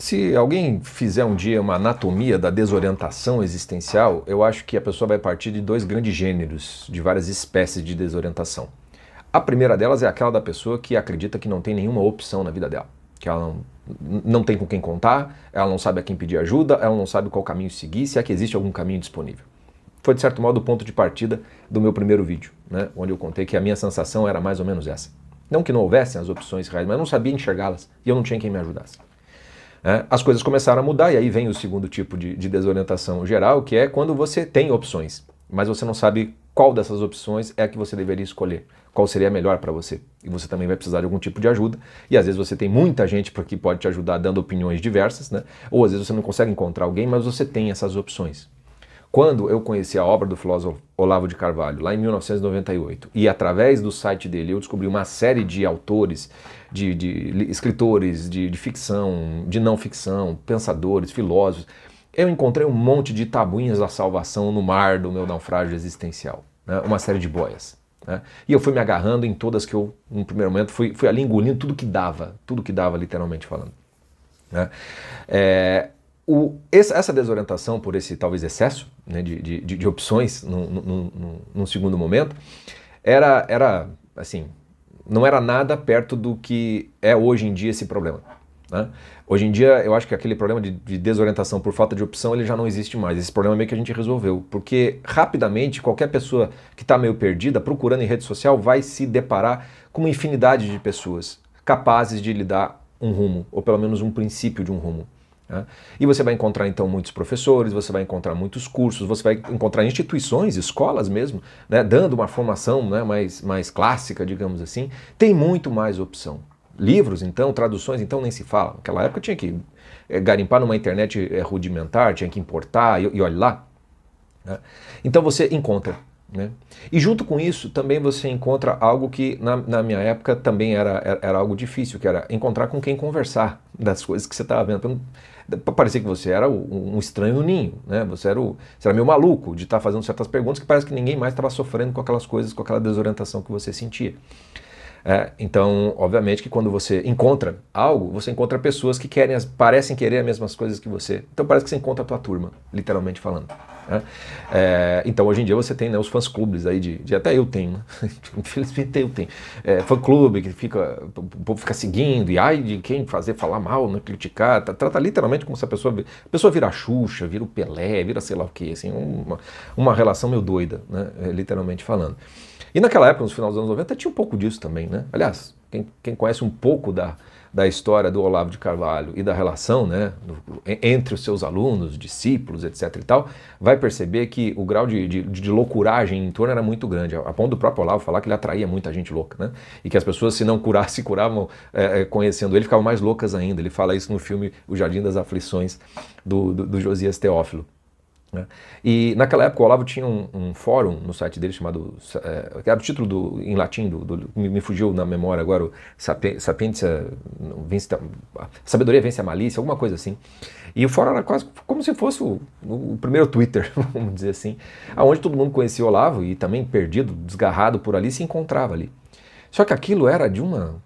Se alguém fizer um dia uma anatomia da desorientação existencial, eu acho que a pessoa vai partir de dois grandes gêneros, de várias espécies de desorientação. A primeira delas é aquela da pessoa que acredita que não tem nenhuma opção na vida dela, que ela não, não tem com quem contar, ela não sabe a quem pedir ajuda, ela não sabe qual caminho seguir, se é que existe algum caminho disponível. Foi, de certo modo, o ponto de partida do meu primeiro vídeo, né, onde eu contei que a minha sensação era mais ou menos essa. Não que não houvessem as opções reais, mas eu não sabia enxergá-las e eu não tinha quem me ajudasse é, as coisas começaram a mudar, e aí vem o segundo tipo de, de desorientação geral, que é quando você tem opções, mas você não sabe qual dessas opções é a que você deveria escolher, qual seria a melhor para você. E você também vai precisar de algum tipo de ajuda, e às vezes você tem muita gente que pode te ajudar dando opiniões diversas, né? ou às vezes você não consegue encontrar alguém, mas você tem essas opções. Quando eu conheci a obra do filósofo Olavo de Carvalho, lá em 1998, e através do site dele eu descobri uma série de autores de, de escritores de, de ficção, de não ficção, pensadores, filósofos. Eu encontrei um monte de tabuinhas da salvação no mar do meu naufrágio existencial, né? uma série de boias. Né? E eu fui me agarrando em todas que eu, no primeiro momento, fui, fui ali engolindo tudo que dava, tudo que dava, literalmente falando. Né? É, o, essa desorientação por esse talvez excesso né, de, de, de, opções num, num, num, num, segundo momento era, era assim não era nada perto do que é hoje em dia esse problema. Né? Hoje em dia, eu acho que aquele problema de, de, desorientação por falta de opção ele já não existe mais. Esse problema meio que a gente resolveu, porque rapidamente qualquer pessoa que está meio perdida procurando em rede social vai se deparar com uma infinidade de pessoas capazes de lhe dar um rumo, ou pelo menos um princípio de um rumo. Né? E você vai encontrar então muitos professores, você vai encontrar muitos cursos, você vai encontrar instituições, escolas mesmo, né? dando uma formação né? mais, mais clássica, digamos assim. Tem muito mais opção. Livros, então, traduções, então nem se fala. Naquela época tinha que eh, garimpar numa internet eh, rudimentar, tinha que importar e, e olha lá. Né? Então você encontra né? E junto com isso, também você encontra algo que na, na minha época também era, era, era, algo difícil, que era encontrar com quem conversar das coisas que você estava vendo parecia que você era um estranho no ninho, né? Você era, o, você era meio maluco de estar tá fazendo certas perguntas que parece que ninguém mais estava sofrendo com aquelas coisas, com aquela desorientação que você sentia. É, então, obviamente que quando você encontra algo, você encontra pessoas que querem, as, parecem querer as mesmas coisas que você. Então parece que você encontra a tua turma, literalmente falando. Né? É, então hoje em dia você tem né, os fãs clubes aí de, de até eu tenho, né? infelizmente né? eu tenho é, fã clube que fica o povo fica seguindo e ai de quem fazer falar mal, não criticar, tá, trata literalmente como se a pessoa a pessoa vira a Xuxa, vira o Pelé, vira sei lá o que, assim uma, uma relação meio doida, né, é, literalmente falando. E naquela época, nos finais dos anos 90, tinha um pouco disso também, né? Aliás, quem, quem conhece um pouco da, da história do Olavo de Carvalho e da relação né, do, entre os seus alunos, discípulos, etc. e tal, vai perceber que o grau de, de, de loucuragem em torno era muito grande, a, ponto do próprio Olavo falar que ele atraía muita gente louca, né? E que as pessoas, se não curassem, curavam é, é, conhecendo ele, ficavam mais loucas ainda. Ele fala isso no filme O Jardim das Aflições, do, do, do Josias Teófilo. Né? E naquela época o Olavo tinha um, um fórum no site dele chamado, é, que era o título do, em latim, do, do, me, me, fugiu na memória agora, o Sapiência, vence, Sabedoria Vence a Malícia, alguma coisa assim. E o fórum era quase como se fosse o, o primeiro Twitter, vamos dizer assim, aonde todo mundo conhecia o Olavo e também perdido, desgarrado por ali, se encontrava ali. Só que aquilo era de uma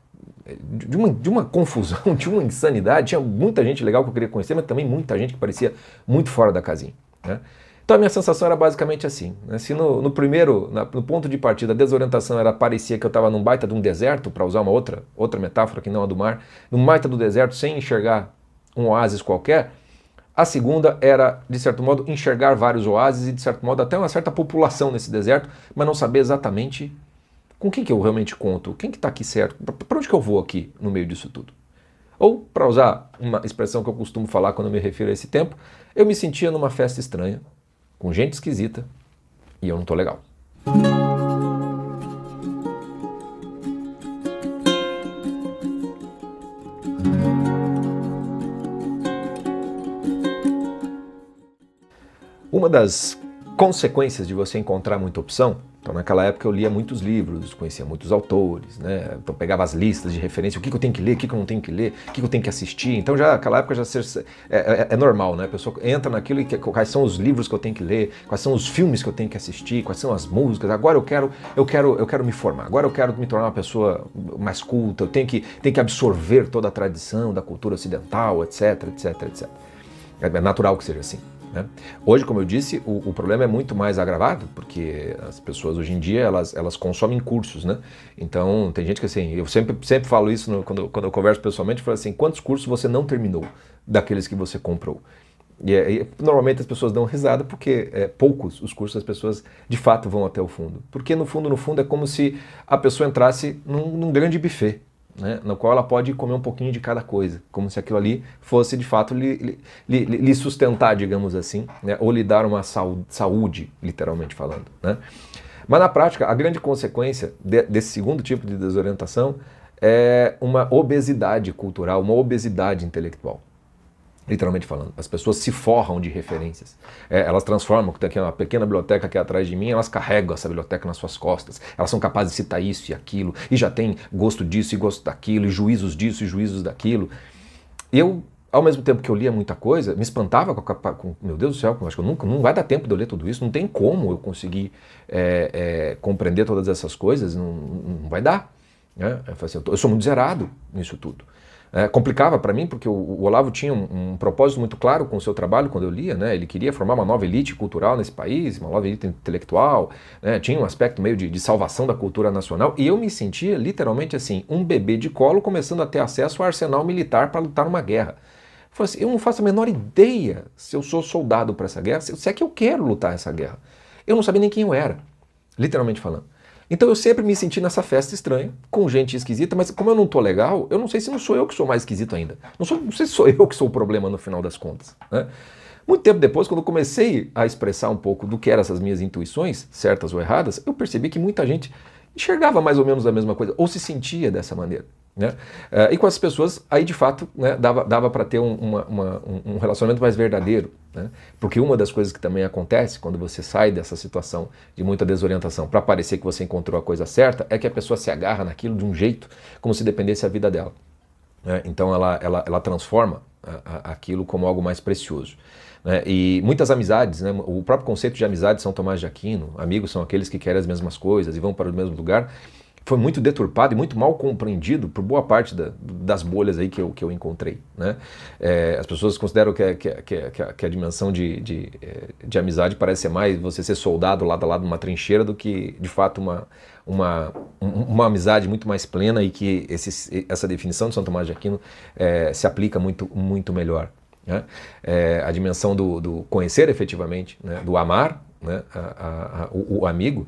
de uma, de uma confusão, de uma insanidade. Tinha muita gente legal que eu queria conhecer, mas também muita gente que parecia muito fora da casinha. Né? Então a minha sensação era basicamente assim. Né? Se no, no primeiro, na, no ponto de partida, a desorientação era parecia que eu estava num baita de um deserto, para usar uma outra, outra metáfora que não a do mar, num baita do deserto sem enxergar um oásis qualquer, a segunda era, de certo modo, enxergar vários oásis e, de certo modo, até uma certa população nesse deserto, mas não saber exatamente com quem que eu realmente conto, quem que está aqui certo, para onde que eu vou aqui no meio disso tudo. Ou, para usar uma expressão que eu costumo falar quando me refiro a esse tempo, eu me sentia numa festa estranha, com gente esquisita, e eu não estou legal. Uma das consequências de você encontrar muita opção. Então, naquela época, eu lia muitos livros, conhecia muitos autores, né? Então, pegava as listas de referência, o que, que eu tenho que ler, o que, que eu não tenho que ler, o que, que eu tenho que assistir. Então, já naquela época, já ser, é, é, é, normal, né? A pessoa entra naquilo e quais são os livros que eu tenho que ler, quais são os filmes que eu tenho que assistir, quais são as músicas. Agora eu quero, eu quero, eu quero me formar. Agora eu quero me tornar uma pessoa mais culta. Eu tenho que, tenho que absorver toda a tradição da cultura ocidental, etc, etc, etc. É natural que seja assim. Né? Hoje, como eu disse, o, o, problema é muito mais agravado, porque as pessoas hoje em dia elas, elas consomem cursos, né? Então tem gente que assim, eu sempre, sempre falo isso no, quando, quando eu converso pessoalmente, eu falo assim, quantos cursos você não terminou daqueles que você comprou? E, é, e é, normalmente as pessoas dão risada porque é, poucos os cursos as pessoas de fato vão até o fundo. Porque no fundo, no fundo, é como se a pessoa entrasse num, num grande buffet né, no qual ela pode comer um pouquinho de cada coisa, como se aquilo ali fosse de fato lhe, lhe, lhe sustentar, digamos assim, né, ou lhe dar uma saúde, literalmente falando. Né? Mas na prática, a grande consequência de, desse segundo tipo de desorientação é uma obesidade cultural, uma obesidade intelectual literalmente falando. As pessoas se forram de referências. É, elas transformam, que tem aqui uma pequena biblioteca aqui atrás de mim, elas carregam essa biblioteca nas suas costas. Elas são capazes de citar isso e aquilo, e já tem gosto disso e gosto daquilo, e juízos disso e juízos daquilo. Eu, ao mesmo tempo que eu lia muita coisa, me espantava com, a, com meu Deus do céu, acho que eu nunca, não vai dar tempo de eu ler tudo isso, não tem como eu conseguir é, é, compreender todas essas coisas, não, não vai dar. Né? Eu, assim, eu, tô, eu sou muito zerado nisso tudo. É, complicava para mim, porque o, o Olavo tinha um, um, propósito muito claro com o seu trabalho quando eu lia, né? Ele queria formar uma nova elite cultural nesse país, uma nova elite intelectual, né? tinha um aspecto meio de, de, salvação da cultura nacional, e eu me sentia literalmente assim, um bebê de colo começando a ter acesso ao arsenal militar para lutar uma guerra. Eu, assim, eu não faço a menor ideia se eu sou soldado para essa guerra, se, se é que eu quero lutar essa guerra. Eu não sabia nem quem eu era, literalmente falando. Então eu sempre me senti nessa festa estranha, com gente esquisita, mas como eu não tô legal, eu não sei se não sou eu que sou mais esquisito ainda. Não, sou, não sei se sou eu que sou o problema no final das contas. Né? Muito tempo depois, quando eu comecei a expressar um pouco do que eram essas minhas intuições, certas ou erradas, eu percebi que muita gente enxergava mais ou menos a mesma coisa, ou se sentia dessa maneira. Né? Eh, e com as pessoas, aí de fato né, dava, dava para ter um, uma, uma, um relacionamento mais verdadeiro. Né? Porque uma das coisas que também acontece quando você sai dessa situação de muita desorientação para parecer que você encontrou a coisa certa é que a pessoa se agarra naquilo de um jeito como se dependesse a vida dela. Né? Então ela, ela, ela transforma a, a, aquilo como algo mais precioso. Né? E muitas amizades, né? o próprio conceito de amizade São Tomás de Aquino, amigos são aqueles que querem as mesmas coisas e vão para o mesmo lugar, foi muito deturpado e muito mal compreendido por boa parte da, das bolhas aí que eu, que eu encontrei. Né? É, as pessoas consideram que, a, que, que, a, que, a dimensão de, de, é, de, amizade parece ser mais você ser soldado lado a lado numa trincheira do que, de fato, uma, uma, uma amizade muito mais plena e que esse, essa definição de São Tomás de Aquino é, se aplica muito, muito melhor. Né? É, a dimensão do, do conhecer efetivamente, né? do amar né? o, o amigo,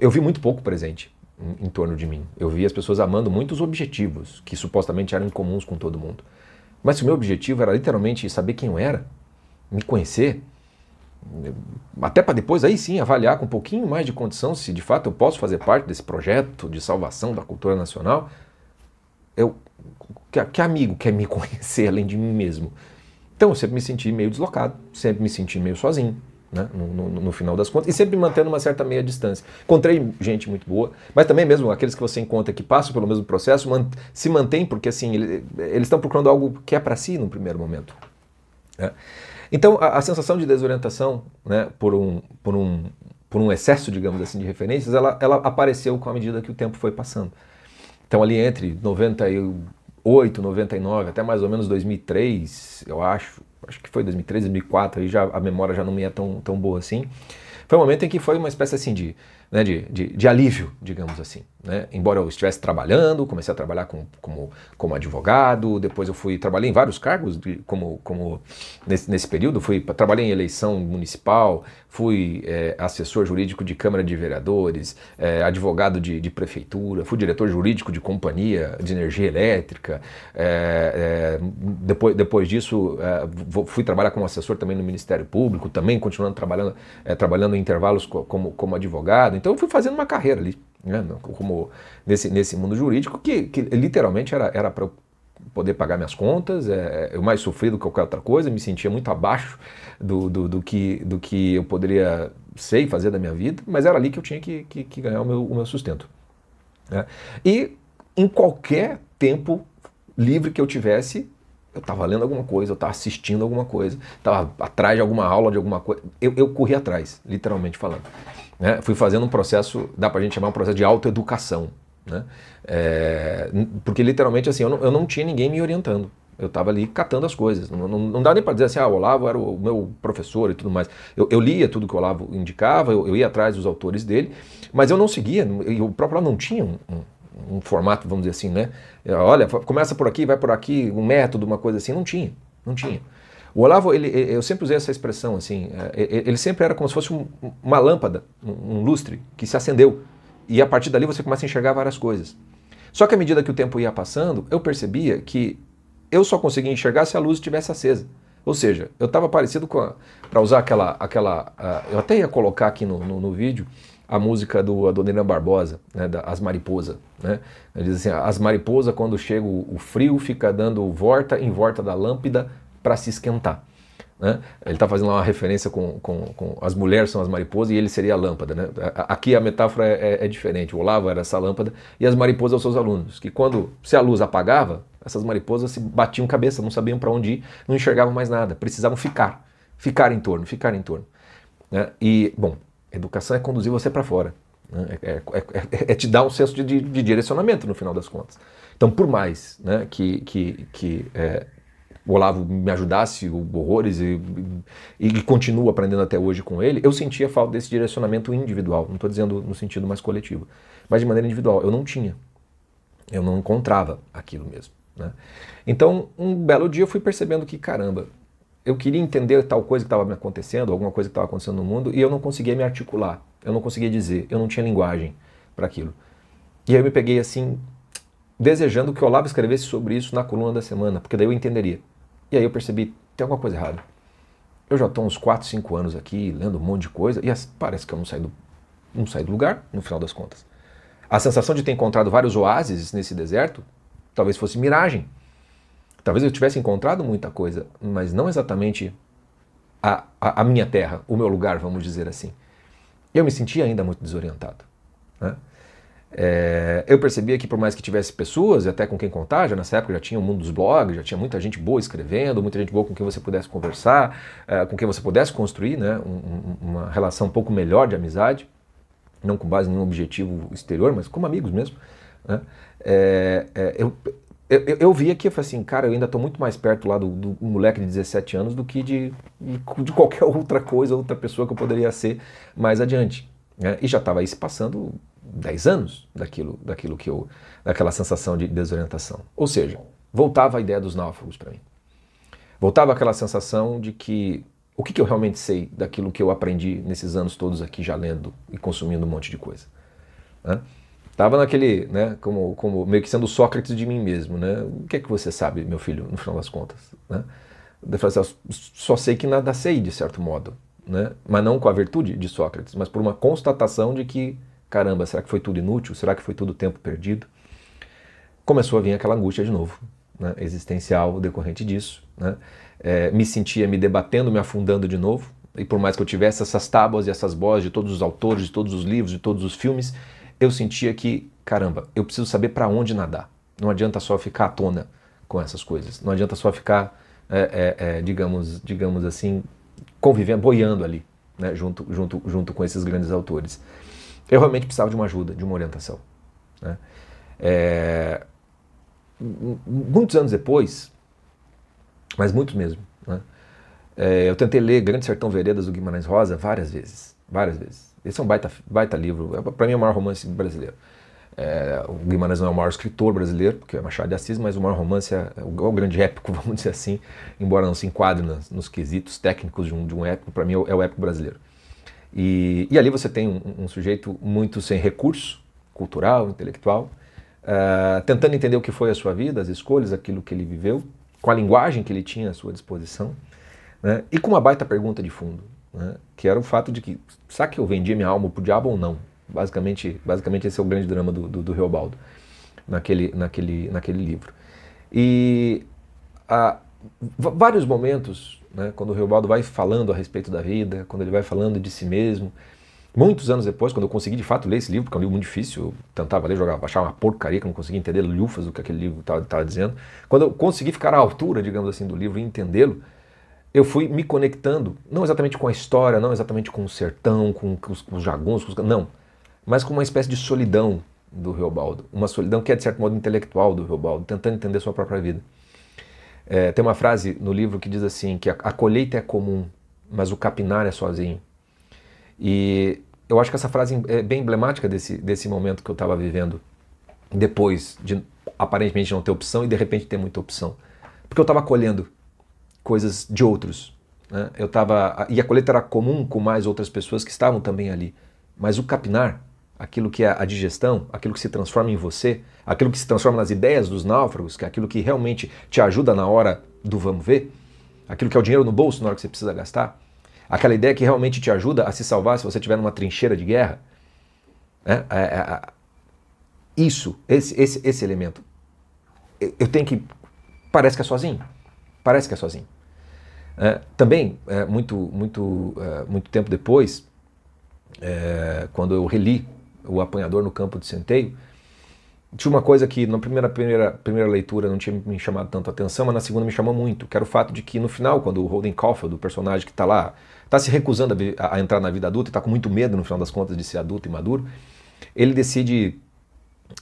eu vi muito pouco presente em, em torno de mim. Eu via as pessoas amando muitos objetivos, que supostamente eram comuns com todo mundo. Mas se o meu objetivo era literalmente saber quem eu era, me conhecer, até para depois aí sim avaliar com um pouquinho mais de condição se de fato eu posso fazer parte desse projeto de salvação da cultura nacional, eu que, que amigo quer me conhecer além de mim mesmo? Então eu sempre me senti meio deslocado, sempre me senti meio sozinho, né? No, no, no, final das contas, e sempre mantendo uma certa meia distância. Encontrei gente muito boa, mas também mesmo aqueles que você encontra que passam pelo mesmo processo man se mantém porque assim, eles estão procurando algo que é para si no primeiro momento. Né? Então, a, a, sensação de desorientação né, por, um, por, um, por um excesso, digamos assim, de referências, ela, ela apareceu com a medida que o tempo foi passando. Então, ali entre 98, 99, até mais ou menos 2003, eu acho, acho que foi 2003, 2004, aí já, a memória já não me é tão, tão boa assim. Foi um momento em que foi uma espécie assim de, né, de, de, de alívio, digamos assim. Né? Embora eu estivesse trabalhando, comecei a trabalhar com, como, como advogado, depois eu fui trabalhei em vários cargos de, como, como nesse, nesse período, fui trabalhei em eleição municipal, fui é, assessor jurídico de Câmara de Vereadores, é, advogado de, de, prefeitura, fui diretor jurídico de companhia de energia elétrica. É, é depois, depois disso, é, fui trabalhar como assessor também no Ministério Público, também continuando trabalhando, é, trabalhando em intervalos como, como advogado. Então eu fui fazendo uma carreira ali né? como nesse, nesse mundo jurídico, que, que literalmente era, era para poder pagar minhas contas, é, é eu mais sofri do que qualquer outra coisa, me sentia muito abaixo do, do, do que, do que eu poderia ser e fazer da minha vida, mas era ali que eu tinha que, que, que ganhar o meu, o meu sustento. Né? E em qualquer tempo livre que eu tivesse, eu estava lendo alguma coisa, eu estava assistindo alguma coisa, estava atrás de alguma aula, de alguma coisa, eu, eu corri atrás, literalmente falando. Né? Fui fazendo um processo, dá para a gente chamar um processo de autoeducação. Né? É, porque literalmente assim, eu não, eu não tinha ninguém me orientando. Eu estava ali catando as coisas. Não, não, não dá nem para dizer assim, ah, o Olavo era o meu professor e tudo mais. Eu, eu lia tudo que o Olavo indicava, eu, eu, ia atrás dos autores dele, mas eu não seguia, e o próprio Olavo não tinha um, um, um, formato, vamos dizer assim, né? Olha, começa por aqui, vai por aqui, um método, uma coisa assim. Não tinha, não tinha. O Olavo, ele, eu sempre usei essa expressão, assim, é, ele sempre era como se fosse um, uma lâmpada, um, lustre, que se acendeu. E a partir dali você começa a enxergar várias coisas. Só que à medida que o tempo ia passando, eu percebia que eu só conseguia enxergar se a luz estivesse acesa. Ou seja, eu estava parecido com. Para usar aquela. aquela uh, eu até ia colocar aqui no, no, no vídeo a música do Adoniran Barbosa, né, da, As Mariposa. Né? Ele diz assim: As mariposas, quando chega o, o frio, fica dando volta em volta da lâmpada para se esquentar. Né? Ele está fazendo uma referência com, com, com, as mulheres são as mariposas e ele seria a lâmpada. Né? Aqui a metáfora é, é, é, diferente. O Olavo era essa lâmpada e as mariposas os seus alunos, que quando se a luz apagava, essas mariposas se batiam cabeça, não sabiam para onde ir, não enxergavam mais nada, precisavam ficar, ficar em torno, ficar em torno. Né? E, bom, educação é conduzir você para fora. Né? É, é, é, é, é, te dar um senso de, de, de, direcionamento no final das contas. Então, por mais né, que, que, que o Olavo me ajudasse horrores e, e, e, continuo aprendendo até hoje com ele, eu sentia falta desse direcionamento individual. Não estou dizendo no sentido mais coletivo, mas de maneira individual. Eu não tinha. Eu não encontrava aquilo mesmo. Né? Então, um belo dia eu fui percebendo que, caramba, eu queria entender tal coisa que estava me acontecendo, alguma coisa que estava acontecendo no mundo, e eu não conseguia me articular. Eu não conseguia dizer. Eu não tinha linguagem para aquilo. E aí eu me peguei assim, desejando que o Olavo escrevesse sobre isso na coluna da semana, porque daí eu entenderia. E aí eu percebi, tem alguma coisa errada. Eu já estou uns 4, 5 anos aqui, lendo um monte de coisa, e parece que eu não saio, do, não do lugar, no final das contas. A sensação de ter encontrado vários oásis nesse deserto, talvez fosse miragem. Talvez eu tivesse encontrado muita coisa, mas não exatamente a, a, a minha terra, o meu lugar, vamos dizer assim. Eu me sentia ainda muito desorientado. Né? É, eu percebia que por mais que tivesse pessoas, e até com quem contar, já nessa época já tinha o mundo dos blogs, já tinha muita gente boa escrevendo, muita gente boa com quem você pudesse conversar, é, com quem você pudesse construir né, um, uma relação um pouco melhor de amizade, não com base em nenhum objetivo exterior, mas como amigos mesmo. Né? É, é eu, eu, eu via que eu falei assim, cara, eu ainda estou muito mais perto lá do, do, moleque de 17 anos do que de, de qualquer outra coisa, outra pessoa que eu poderia ser mais adiante. Né? E já estava aí se passando 10 anos daquilo, daquilo que eu, daquela sensação de desorientação. Ou seja, voltava a ideia dos náufragos para mim. Voltava aquela sensação de que o que, que eu realmente sei daquilo que eu aprendi nesses anos todos aqui já lendo e consumindo um monte de coisa. Né? Tava naquele, né, como, como meio que sendo Sócrates de mim mesmo, né? O que é que você sabe, meu filho, no final das contas, né? Eu falei assim, só sei que nada sei, de certo modo, né? Mas não com a virtude de Sócrates, mas por uma constatação de que caramba, será que foi tudo inútil? Será que foi tudo tempo perdido? Começou a vir aquela angústia de novo, né, existencial decorrente disso. Né? É, me sentia me debatendo, me afundando de novo. E por mais que eu tivesse essas tábuas e essas boas de todos os autores, de todos os livros, de todos os filmes, eu sentia que, caramba, eu preciso saber para onde nadar. Não adianta só ficar à tona com essas coisas. Não adianta só ficar, é, é, é digamos, digamos assim, convivendo, boiando ali, né, junto, junto, junto com esses grandes autores eu realmente precisava de uma ajuda, de uma orientação. Né? É, muitos anos depois, mas muitos mesmo, né? é, eu tentei ler Grande Sertão Veredas do Guimarães Rosa várias vezes, várias vezes. Esse é um baita, baita livro, é, para mim é o maior romance brasileiro. É, o Guimarães não é o maior escritor brasileiro, porque é Machado de Assis, mas o maior romance é, é o, é grande épico, vamos dizer assim, embora não se enquadre nos, nos quesitos técnicos de um, de um épico, para mim é o, é o épico brasileiro. E, e ali você tem um, um, sujeito muito sem recurso cultural, intelectual, uh, tentando entender o que foi a sua vida, as escolhas, aquilo que ele viveu, com a linguagem que ele tinha à sua disposição, né? e com uma baita pergunta de fundo, né? que era o fato de que, será que eu vendia minha alma pro diabo ou não? Basicamente, basicamente esse é o grande drama do, do, do Reobaldo naquele, naquele, naquele livro. E há ah, vários momentos né? quando o Reobaldo vai falando a respeito da vida, quando ele vai falando de si mesmo. Muitos anos depois, quando eu consegui de fato ler esse livro, porque é um livro muito difícil, eu tentava ler, jogava, achava uma porcaria que eu não conseguia entender lufas do que aquele livro estava dizendo. Quando eu consegui ficar à altura, digamos assim, do livro e entendê-lo, eu fui me conectando, não exatamente com a história, não exatamente com o sertão, com, os, com os, jaguns, com os, não, mas com uma espécie de solidão do Reobaldo. Uma solidão que é, de certo modo, intelectual do Reobaldo, tentando entender sua própria vida. É, tem uma frase no livro que diz assim: que a, a colheita é comum, mas o capinar é sozinho. E eu acho que essa frase é bem emblemática desse, desse momento que eu estava vivendo, depois de aparentemente não ter opção e de repente ter muita opção. Porque eu estava colhendo coisas de outros. Né? Eu tava, e a colheita era comum com mais outras pessoas que estavam também ali. Mas o capinar aquilo que é a digestão, aquilo que se transforma em você, aquilo que se transforma nas ideias dos náufragos, que é aquilo que realmente te ajuda na hora do vamos ver, aquilo que é o dinheiro no bolso na hora que você precisa gastar, aquela ideia que realmente te ajuda a se salvar se você estiver numa trincheira de guerra. Né? É, é, é isso, esse, esse, esse elemento. Eu tenho que. Parece que é sozinho. Parece que é sozinho. É, também, é, muito, muito, é, muito tempo depois, quando eu reli o apanhador no campo de centeio, tinha uma coisa que na primeira, primeira, primeira leitura não tinha me chamado tanto a atenção, mas na segunda me chamou muito, que era o fato de que no final, quando o Holden Caulfield, o personagem que está lá, está se recusando a, a, entrar na vida adulta e está com muito medo, no final das contas, de ser adulto e maduro, ele decide,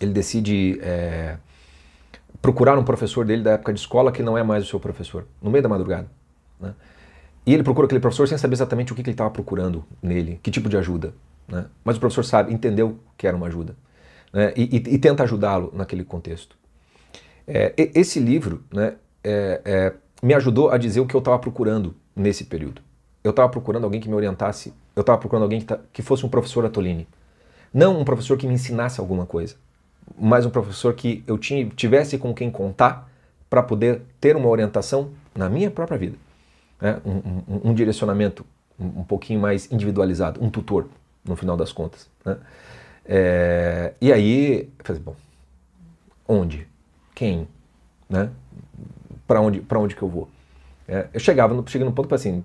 ele decide é, procurar um professor dele da época de escola que não é mais o seu professor, no meio da madrugada. Né? E ele procura aquele professor sem saber exatamente o que, que ele estava procurando nele, que tipo de ajuda. Né? Mas o professor sabe, entendeu que era uma ajuda né? e, e, e, tenta ajudá-lo naquele contexto. É, esse livro né, é, é, me ajudou a dizer o que eu estava procurando nesse período. Eu estava procurando alguém que me orientasse, eu estava procurando alguém que, tá, que fosse um professor Atolini. Não um professor que me ensinasse alguma coisa, mas um professor que eu tinha, tivesse com quem contar para poder ter uma orientação na minha própria vida. Né? Um, um, um direcionamento um, um pouquinho mais individualizado, um tutor no final das contas. Né? É, e aí, falei, assim, bom, onde? Quem? Né? Para onde, onde que eu vou? É, eu chegava, no, cheguei ponto para assim,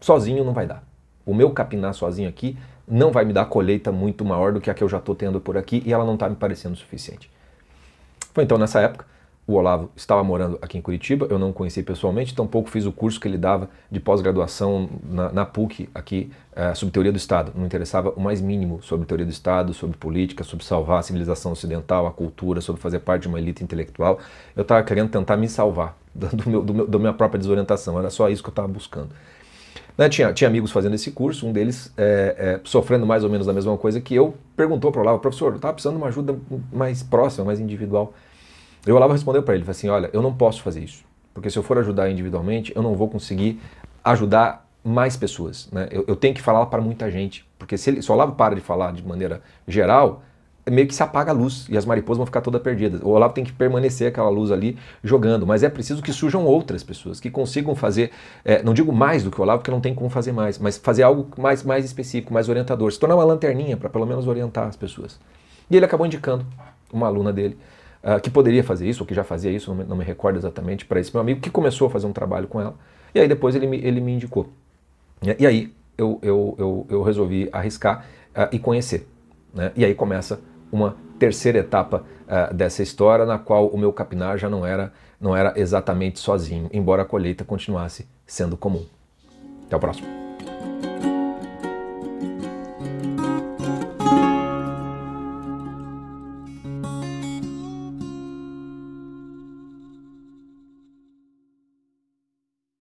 sozinho não vai dar. O meu capinar sozinho aqui não vai me dar colheita muito maior do que a que eu já estou tendo por aqui e ela não está me parecendo suficiente. Foi então nessa época o Olavo estava morando aqui em Curitiba, eu não o conheci pessoalmente, tampouco fiz o curso que ele dava de pós-graduação na, na, PUC, aqui, é, sobre teoria do Estado. Não me interessava o mais mínimo sobre teoria do Estado, sobre política, sobre salvar a civilização ocidental, a cultura, sobre fazer parte de uma elite intelectual. Eu estava querendo tentar me salvar do meu, do meu, da minha própria desorientação, era só isso que eu estava buscando. Né, tinha, tinha amigos fazendo esse curso, um deles é, é, sofrendo mais ou menos da mesma coisa que eu, perguntou para o Olavo, professor, eu estava precisando de uma ajuda mais próxima, mais individual. E o Olavo respondeu para ele, assim, olha, eu não posso fazer isso, porque se eu for ajudar individualmente, eu não vou conseguir ajudar mais pessoas. Né? Eu, eu tenho que falar para muita gente, porque se, ele, se o Olavo para de falar de maneira geral, meio que se apaga a luz e as mariposas vão ficar todas perdidas. O Olavo tem que permanecer aquela luz ali jogando, mas é preciso que surjam outras pessoas que consigam fazer, é, não digo mais do que o Olavo, porque não tem como fazer mais, mas fazer algo mais, mais específico, mais orientador, se tornar uma lanterninha para pelo menos orientar as pessoas. E ele acabou indicando uma aluna dele, ah, que poderia fazer isso, ou que já fazia isso, não me, não me recordo exatamente, para esse meu amigo, que começou a fazer um trabalho com ela. E aí depois ele me, ele me indicou. E, aí eu, eu, eu, eu resolvi arriscar uh, e conhecer. Né? E aí começa uma terceira etapa uh, dessa história, na qual o meu capinar já não era, não era exatamente sozinho, embora a colheita continuasse sendo comum. Até o próximo.